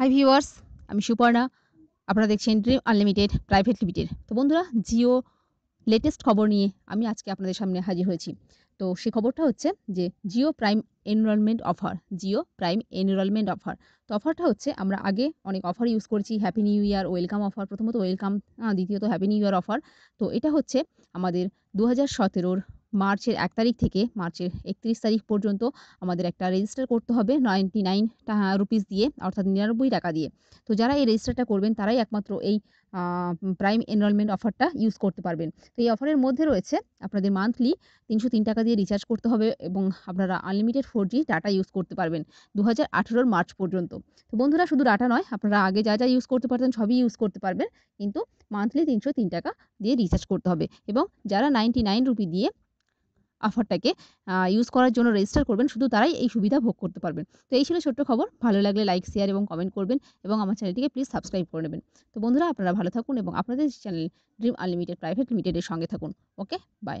hi viewers আমি সুপর্ণা আপনারা দেখছেন ড্রিম আনলিমিটেড প্রাইভেট লিমিটেড তো বন্ধুরা জিও লেটেস্ট খবর নিয়ে আমি আজকে আপনাদের সামনে হাজির হয়েছি তো সে খবরটা হচ্ছে যে Jio prime enrolment offer Jio prime enrolment offer তো অফারটা হচ্ছে আমরা আগে অনেক অফার ইউজ করেছি happy new year welcome offer প্রথমত ওয়েলকাম দ্বিতীয়ত হ্যাপি নিউ ইয়ার অফার তো এটা হচ্ছে আমাদের দু হাজার সতেরোর মার্চের এক তারিখ থেকে মার্চের একত্রিশ তারিখ পর্যন্ত আমাদের একটা রেজিস্টার করতে হবে নাইনটি নাইন রুপিস দিয়ে অর্থাৎ নিরানব্বই টাকা দিয়ে তো যারা এই রেজিস্টারটা করবেন তারাই একমাত্র এই প্রাইম এনরোলমেন্ট অফারটা ইউজ করতে পারবেন তো এই অফারের মধ্যে রয়েছে আপনাদের মান্থলি তিনশো তিন টাকা দিয়ে রিচার্জ করতে হবে এবং আপনারা unlimited four G data use করতে পারবেন দু হাজার আঠেরোর মার্চ পর্যন্ত তো বন্ধুরা শুধু ডাটা নয় আপনারা আগে যা যা ইউজ করতে পারতেন সবই ইউজ করতে পারবেন কিন্তু মান্থলি তিনশো তিন টাকা দিয়ে রিচার্জ করতে হবে এবং যারা নাইনটি নাইন রুপি দিয়ে অফারটাকে ইউজ করার জন্য রেজিস্টার করবেন শুধু তারাই এই সুবিধা ভোগ করতে পারবেন তো এই ছিল ছোট্ট খবর ভালো লাগলে লাইক শেয়ার এবং কমেন্ট করবেন এবং আমার চ্যানেলটিকে প্লিজ সাবস্ক্রাইব করে নেবেন তো বন্ধুরা আপনারা ভালো থাকুন এবং আপনাদের চ্যানেল ড্রিম আনলিমিটেড প্রাইভেট লিমিটেডের সঙ্গে থাকুন ওকে বাই